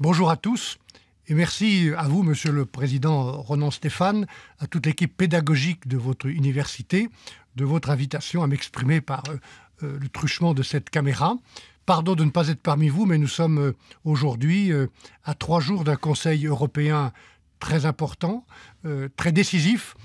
Bonjour à tous et merci à vous, Monsieur le Président Ronan Stéphane, à toute l'équipe pédagogique de votre université, de votre invitation à m'exprimer par euh, euh, le truchement de cette caméra. Pardon de ne pas être parmi vous, mais nous sommes euh, aujourd'hui à trois jours d'un Conseil européen très important, très décisif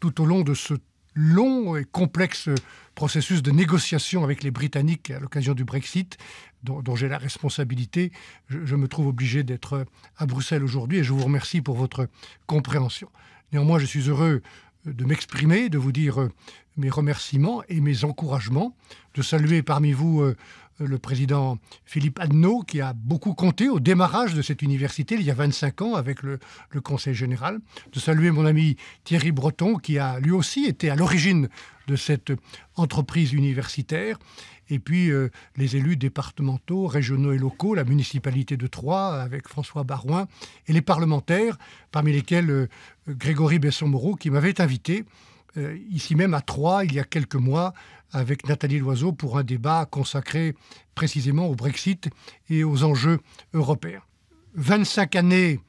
tout au long de ce long et complexe euh, processus de négociation avec les Britanniques à l'occasion du Brexit, dont, j'ai la responsabilité. Je, je me trouve obligé d'être euh, à Bruxelles aujourd'hui et je vous remercie pour votre compréhension. Néanmoins, je suis heureux euh, de m'exprimer, de vous dire mes remerciements et mes encouragements, de saluer parmi vous euh, le président Philippe Adnaud, qui a beaucoup compté au démarrage de cette université il y a 25 ans avec le, Conseil général, de saluer mon ami Thierry Breton, qui a lui aussi été à l'origine de cette entreprise universitaire, et puis euh, les élus départementaux, régionaux et locaux, la municipalité de Troyes avec François Barouin, et les parlementaires, parmi lesquels euh, Grégory Besson-Moreau, qui m'avait invité euh, ici même à Troyes, il y a quelques mois, avec Nathalie Loiseau pour un débat consacré précisément au Brexit et aux enjeux européens. 25 années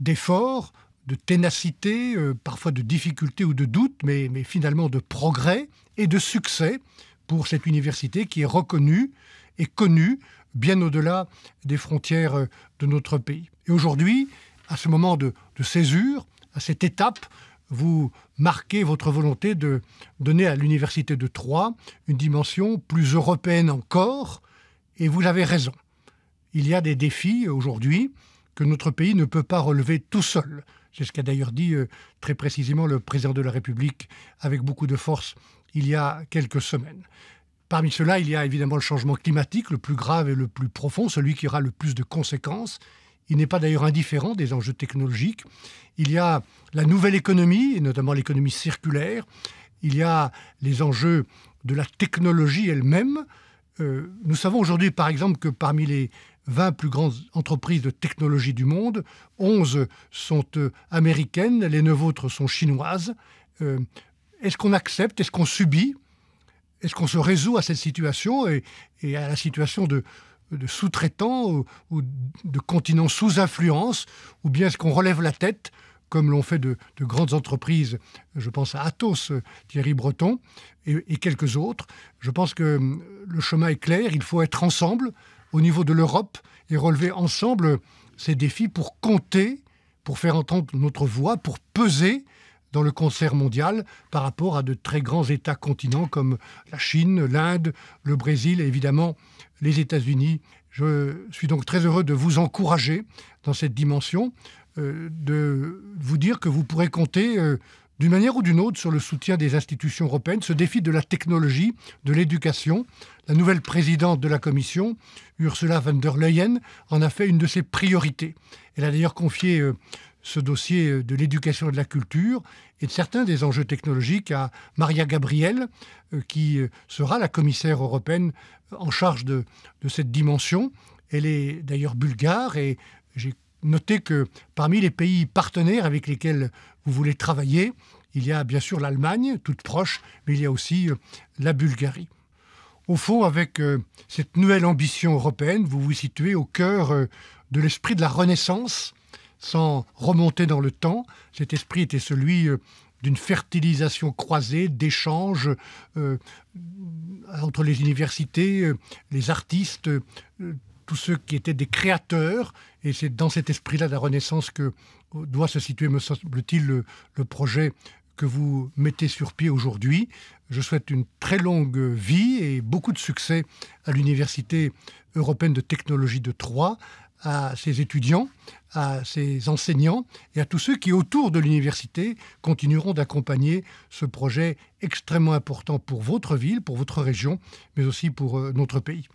d'efforts, de ténacité, euh, parfois de difficultés ou de doutes, mais, finalement de progrès et de succès pour cette université qui est reconnue et connue bien au-delà des frontières euh, de notre pays. Et aujourd'hui, à ce moment de césure, à cette étape, vous marquez votre volonté de donner à l'université de Troyes une dimension plus européenne encore, et vous avez raison. Il y a des défis aujourd'hui que notre pays ne peut pas relever tout seul. C'est ce qu'a d'ailleurs dit euh, très précisément le président de la République avec beaucoup de force il y a quelques semaines. Parmi ceux-là, il y a évidemment le changement climatique, le plus grave et le plus profond, celui qui aura le plus de conséquences il n'est pas d'ailleurs indifférent des enjeux technologiques. Il y a la nouvelle économie, et notamment l'économie circulaire. Il y a les enjeux de la technologie elle-même. Euh, nous savons aujourd'hui, par exemple, que parmi les 20 plus grandes entreprises de technologie du monde, 11 sont euh, américaines, les 9 autres sont chinoises. Euh, est-ce qu'on accepte, est-ce qu'on subit, est-ce qu'on se résout à cette situation et à la situation de, de sous-traitants ou, de continents sous influence, ou bien est-ce qu'on relève la tête comme l'ont fait de, grandes entreprises, je pense à Athos euh, Thierry Breton et, quelques autres. Je pense que hum, le chemin est clair, il faut être ensemble au niveau de l'Europe et relever ensemble ces défis pour compter, pour faire entendre notre voix, pour peser dans le concert mondial par rapport à de très grands États continents comme la Chine, l'Inde, le Brésil et évidemment les États-Unis. Je suis donc très heureux de vous encourager dans cette dimension, euh, de vous dire que vous pourrez compter euh, d'une manière ou d'une autre sur le soutien des institutions européennes. Ce défi de la technologie, de l'éducation, la nouvelle présidente de la Commission, Ursula von der Leyen, en a fait une de ses priorités. Elle a d'ailleurs confié euh, ce dossier de l'éducation et de la culture et de certains des enjeux technologiques à Maria Gabriel, euh, qui euh, sera la commissaire européenne euh, en charge de, cette dimension. Elle est d'ailleurs bulgare et j'ai noté que parmi les pays partenaires avec lesquels vous voulez travailler, il y a bien sûr l'Allemagne, toute proche, mais il y a aussi la Bulgarie. Au fond, avec cette nouvelle ambition européenne, vous vous situez au cœur de l'esprit de la Renaissance sans remonter dans le temps. Cet esprit était celui euh, d'une fertilisation croisée, d'échanges euh, euh, entre les universités, les artistes, tous ceux qui étaient des créateurs. Et c'est dans cet esprit-là de la Renaissance que doit se situer, me semble-t-il, le projet que vous mettez sur pied aujourd'hui. Je souhaite une très longue vie et beaucoup de succès à l'Université européenne de technologie de Troyes, à ses étudiants, à ses enseignants et à tous ceux qui, autour de l'université, continueront d'accompagner ce projet extrêmement important pour votre ville, pour votre région, mais aussi pour euh, notre pays.